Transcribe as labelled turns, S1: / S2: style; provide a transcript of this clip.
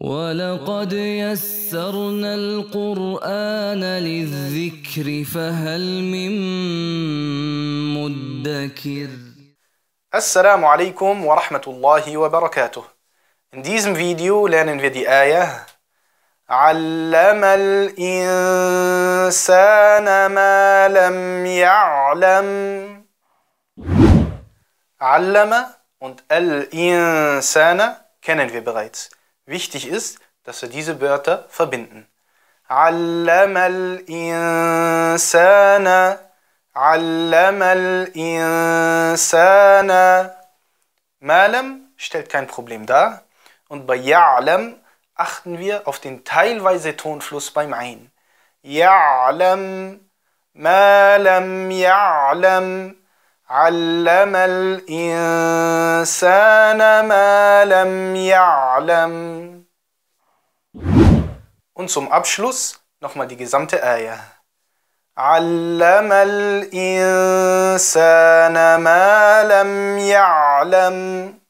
S1: ولقد يسرنا القرآن للذكر فهل من مدكر السلام عليكم ورحمة الله وبركاته In diesem Video lernen wir die Ayah علم الإنسان ما لم يعلم علم und الإنسان kennen wir bereits. Wichtig ist, dass wir diese Wörter verbinden. Malam stellt kein Problem dar und bei Ya'lam achten wir auf den teilweise Tonfluss beim Ein. Ya'lam, Malam, Ya'lam. علم الإنسان ما لم يعلم Und zum Abschluss nochmal die gesamte Eier. علم الإنسان ما لم يعلم